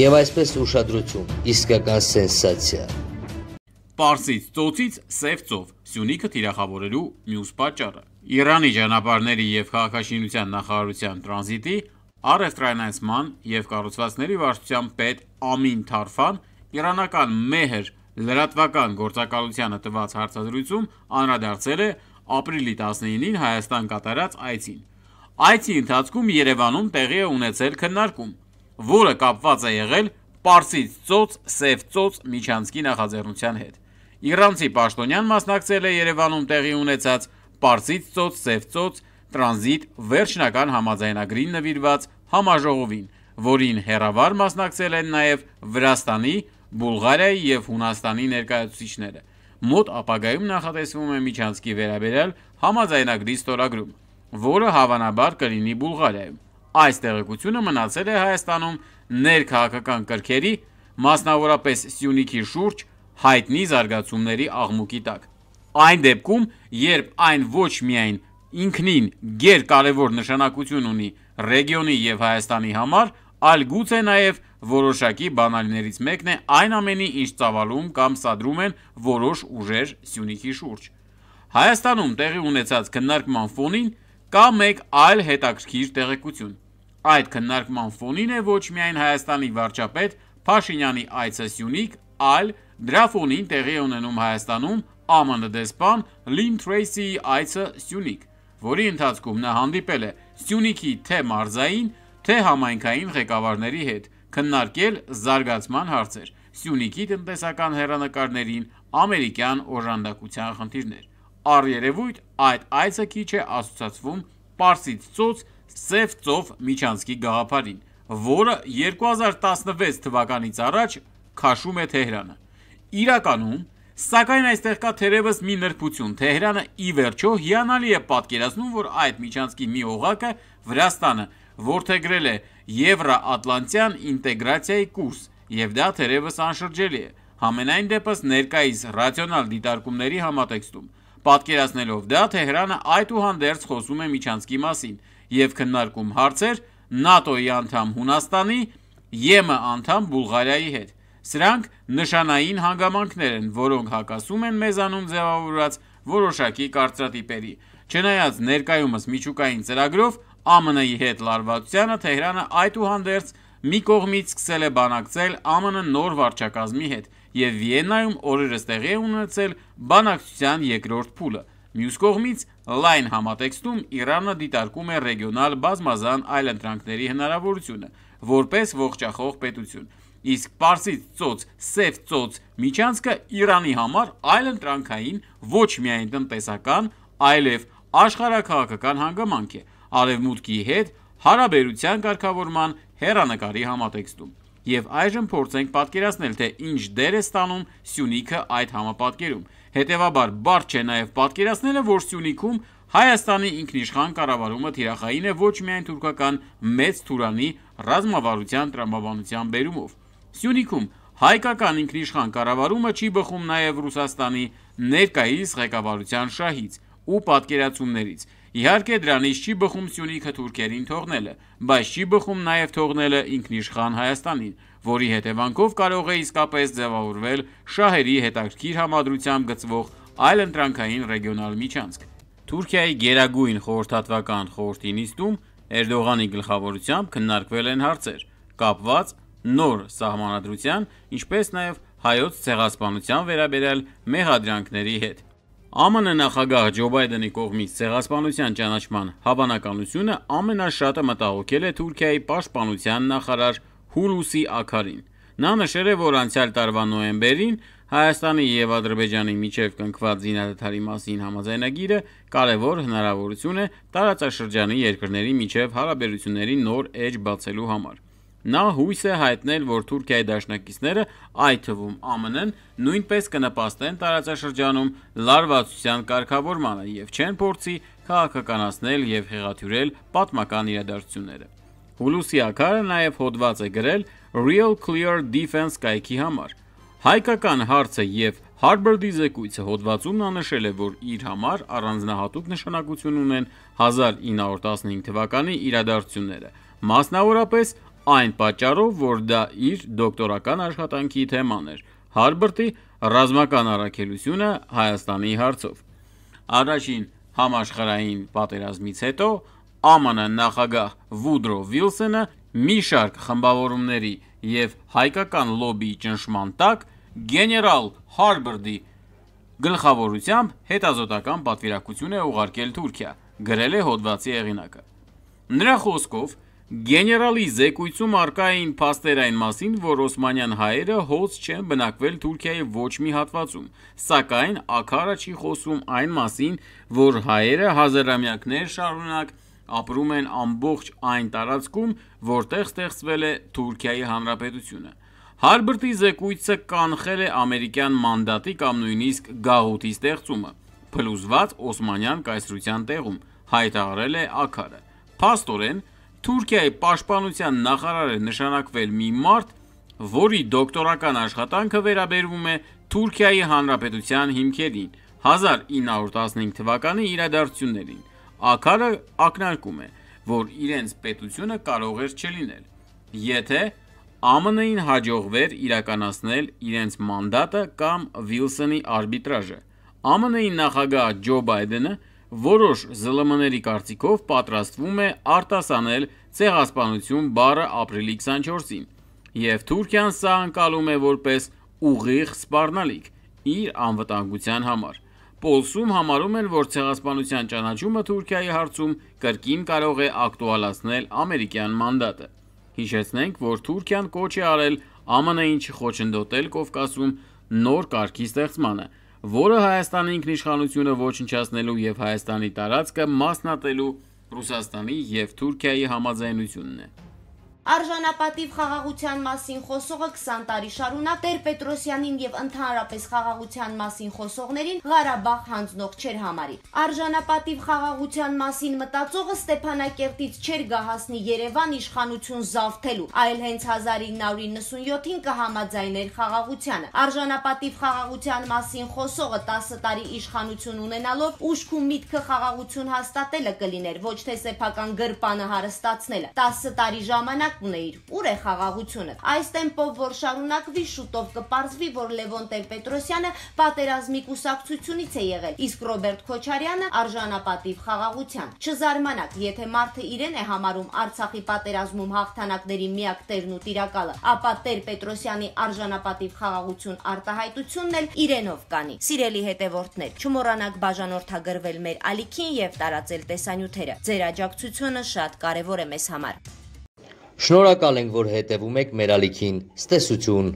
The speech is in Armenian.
Եվ այսպես ուշադրություն, իսկական սենսացիա։ Պարսից ծոցից սև ծով Սյունիքը թիրախավորելու մյուս պատճառը։ Իրանի ճանապարհների եւ քաղաքաշինության նախարարության տրանզիտի առևտրայնացման եւ կառուցվածքների վարչության պետ Ամին Թարֆան իրանական մեհր լրատվական գործակալությանը տված հարցազրույցում անդրադարձել է ապրիլի 19-ին Հայաստան կատարած այցին։ Այցի ընթացքում Երևանում տեղի է ունեցել քննարկում, որը կապված է եղել Պարսից ծոց, Սև ծոց միջանցքի նախաձեռնության հետ։ Իրանցի պաշտոնյան մասնակցել է Երևանում տեղի ունեցած Պարսից ծոց, Սև ծոց տրանզիտ վերջնական համաձայնագրին նվիրված համաժողովին, որին հեռավար մասնակցել են նաև Վրաստանի, Բուլղարիայի և Հունաստանի ներկայացուցիչները։ Մոտ ապագայում նախատեսվում է միջանցքի վերաբերյալ համաձայնագրի ստորագրում, որը հավանաբար կլինի Բուլղարիայում։ Այս տեղեկությունը մնացել է Հայաստանում ներքաղաքական կրքերի, մասնավորապես Սյունիքի շուրջ հայտնի զարգացումների աղմուկի տակ։ Այն դեպքում, երբ այն ոչ միայն ինքնին գերկարևոր նշանակություն ունի ռեգիոնի և Հայաստանի համար, այլ գուցե նաև որոշակի բանալիներից մեկն է այն ամենի, ինչ ծավալում կամ սադրում են որոշ ուժեր Սյունիքի շուրջ։ Հայաստանում տեղի ունեցած քննարկման ֆոնին կա մեկ այլ հետաքրքիր տեղեկություն։ Այդ քննարկման ֆոնին է ոչ միայն Հայաստանի վարչապետ Փաշինյանի այցը Սյունիք, այլ դրա ֆոնին տեղի է ունենում Հայաստանում ԱՄՆ դեսպան Լին Թրեյսիի այցը Սյունիք, որի ընթացքում նա հանդիպել է Սյունիքի թե մարզային, թե համայնքային ղեկավարների հետ, քննարկել զարգացման հարցեր, Սյունիքի տնտեսական հեռանկարներին, ամերիկյան օժանդակության խնդիրներ։ Առերևույթ այդ այցը քիչ է ասոցացվում Պարսից ծոց Սև ծով միջանցքի գաղափարին, որը 2016 թվականից առաջ քաշում է Թեհրանը։ Իրականում, սակայն այստեղ կա թերևս մի նրբություն։ Թեհրանը ի վերջո հիանալի է պատկերացնում, որ այդ միջանցքի մի օղակը Վրաստանը որդեգրել է եվրաատլանտյան ինտեգրացիայի կուրս, և դա թերևս անշրջելի է, համենայն դեպս ներկայիս ռացիոնալ դիտարկումների համատեքստում։ Պատկերացնելով դա, Թեհրանը այդուհանդերձ խոսում է միջանցքի մասին, և քննարկում հարցեր ՆԱՏՕ-ի անդամ Հունաստանի, ԵՄ անդամ Բուլղարիայի հետ: Սրանք նշանային հանգամանքներ են, որոնք հակասում են մեզանում ձևավորված որոշակի կարծրատիպերի: Չնայած ներկայումս միջուկային ծրագրով ԱՄՆ-ի հետ լարվածությանը, Թեհրանը, այդուհանդերձ, մի կողմից սկսել է բանակցել ԱՄՆ նոր վարչակազմի հետ, և Վիեննայում օրերս տեղի է ունեցել բանակցության երկրորդ փուլը: Մյուս կողմից, Լայն համատեքստում Իրանը դիտարկում է ռեգիոնալ բազմազան այլ ընտրանքների հնարավորությունը որպես ողջախող պետություն, իսկ Պարսից ծոց, Սև ծոց միջանցքը Իրանի համար այլընտրանքային ոչ միայն տնտեսական, այլև աշխարհաքաղաքական հանգամանք է Արևմուտքի հետ հարաբերության կարգավորման հեռանկարի համատեքստում։ Եվ այժմ փորձենք պատկերացնել, թե ինչ դեր է ստանում Սյունիքը այդ համապատկերում։ Հետևաբար բարդ չէ նաև պատկերացնելը, որ Սյունիքում Հայաստանի ինքնիշխան կառավարումը թիրախային է ոչ միայն թուրքական մեծ Թուրանի ռազմավարության տրամաբանության բերումով։ Սյունիքում հայկական ինքնիշխան կառավարումը չի բխում նաև Ռուսաստանի ներկայիս ղեկավարության շահից ու պատկերացումներից։ Իհարկե դրանից չի բխում Սյունիքը թուրքերին թողնելը, բայց չի բխում նաև թողնելը ինքնիշխան Հայաստանին որի հետևանքով կարող է իսկապես ձևավորվել շահերի հետաքրքիր համադրությամբ գծվող այլընտրանքային ռեգիոնալ միջանցք։ Թուրքիայի Գերագույն խորհրդատվական խորհրդի նիստում Էրդողանի գլխավորությամբ քննարկվել են հարցեր՝ կապված նոր Սահմանադրության, ինչպես նաև հայոց ցեղասպանության վերաբերյալ մեղադրանքների հետ։ ԱՄՆ նախագահ Ջո Բայդենի կողմից ցեղասպանության ճանաչման հավանականությունը ամենաշատը մտահոգել է Թուրքիայի պաշտպանության նախարար Հուրուսի աքարին։ Նա նշել է, որ անցյալ տարվա նոյեմբերին Հայաստանի և Ադրբեջանի միջև կնքված զինադադարի մասին համաձայնագիրը կարևոր հնարավորություն է տարածաշրջանի երկրների միջև հարաբերությունների նոր էջ բացելու համար։ Նա հույս է հայտնել, որ Թուրքիայի դաշնակիցները, այդ թվում՝ ԱՄՆ-ն, նույնպես կնպաստեն տարածաշրջանում լարվածության կարգավորմանը և չեն փորձի քաղաքականացնել և հեղաթյուրել պատմական իրադարձությունները։ Հուլուսի Աքարը նաև հոդված է գրել Real Clear Defense կայքի համար։ Հայկական հարցը և Հարբրդի զեկույցը հոդվածում նա նշել է, որ իր համար առանձնահատուկ նշանակություն ունեն 1915 թվականի իրադարձությունները, մասնավորապես այն պատճառով, որ դա իր դոկտորական աշխատանքի թեման էր՝ Հարբրդի ռազմական առաքելությունը Հայաստանի հարցով։ Առաջին համաշխարհային պատերազմից հետո ԱՄՆ նախագահ Վուդրո Վիլսոնը մի շարք խմբավորումների և հայկական լոբբիի ճնշման տակ, գեներալ Հարբորդի գլխավորությամբ հետազոտական պատվիրակություն է ուղարկել Թուրքիա, գրել է հոդվածի հեղինակը: Նրա խոսքով, գեներալի զեկույցում առկա էին փաստեր այն մասին, որ օսմանյան հայերը հոծ չեն բնակվել Թուրքիայի ոչ մի հատվածում, սակայն Աքարը չի խոսում այն մասին, որ հայերը հազարամյակներ շարունակ ապրում են ամբողջ այն տարածքում, որտեղ ստեղծվել է Թուրքիայի Հանրապետությունը։ Հարբրտի զեկույցը կանխել է ամերիկյան մանդատի կամ նույնիսկ գաղութի ստեղծումը, փլուզված Օսմանյան կայսրության տեղում, հայտարարել է Աքարը։ Փաստորեն, Թուրքիայի պաշտպանության նախարար է նշանակվել մի մարդ, որի դոկտորական աշխատանքը վերաբերվում է Թուրքիայի Հանրապետության հիմքերին, 1915 թվականի իրադարձություններին ակարը ակնարկում է, որ իրենց պետությունը կարող էր չլինել, եթե ԱՄՆ-ին հաջողվեր իրականացնել իրենց մանդատը կամ Վիլսոնի արբիտրաժը։ ԱՄՆ-ի նախագահ Ջո Բայդենը որոշ ԶԼՄ-ների կարծիքով պատրաստվում է արտասանել ցեղասպանություն բառը ապրիլի 24-ին, եւ Թուրքիան սա անցալում է որպես ուղիղ սպառնալիք իր անվտանգության համար։ Պոլսում համարում են, որ ցեղասպանության ճանաչումը Թուրքիայի հարցում կրկին կարող է ակտուալացնել ամերիկյան մանդատը։ Հիշեցնենք, որ Թուրքիան կոչ է արել ԱՄՆ-ին չխոչընդոտել Կովկասում նոր կարգի ստեղծմանը, որը Հայաստանի ինքնիշխանությունը ոչնչացնելու եւ Հայաստանի տարածքը մասնատելու Ռուսաստանի եւ Թուրքիայի համաձայնությունն է։ Արժանապատիվ խաղաղության մասին խոսողը 20 տարի շարունակ Տեր-Պետրոսյանին եւ ընդհանրապես խաղաղության մասին խոսողներին Ղարաբաղ հանձնող չէր համարի։ Արժանապատիվ խաղաղության մասին մտածողը Ստեփանակերտից չէր գահասնի Երևան իշխանություն զավթելու, այլ հենց 1997-ին կհամաձայներ խաղաղությանը։ Արժանապատիվ խաղաղության մասին խոսողը 10 տարի իշխանություն ունենալով ուշքում միտքը խաղաղություն հաստատելը կլիներ, ոչ թե սեփական գրպանը հարստացնելը։ 10 տարի ժամանակ ունեիր։ Ուր է խաղաղությունը։ Այս տեմպով որ շարունակվի, շուտով կպարզվի, որ Լևոն Տեր-Պետրոսյանը պատերազմի կուսակցությունից է եղել, իսկ Ռոբերտ Քոչարյանը արժանապատիվ խաղաղության։ Չզարմանաք, եթե մարդը իրեն է համարում Արցախի պատերազմում հաղթանակների միակ տերն ու տիրակալը, ապա Տեր-Պետրոսյանի արժանապատիվ խաղաղություն արտահայտությունն էլ իրենով կանի։ Սիրելի հետևորդներ, չմոռանաք բաժանորդագրվել մեր ալիքին եւ տարածել տեսանյութերը։ Ձեր աջակցությունը շատ կարեւոր է մեզ համար։ Շնորհակալ ենք, որ հետևում եք մեր ալիքին։ Ստեսություն։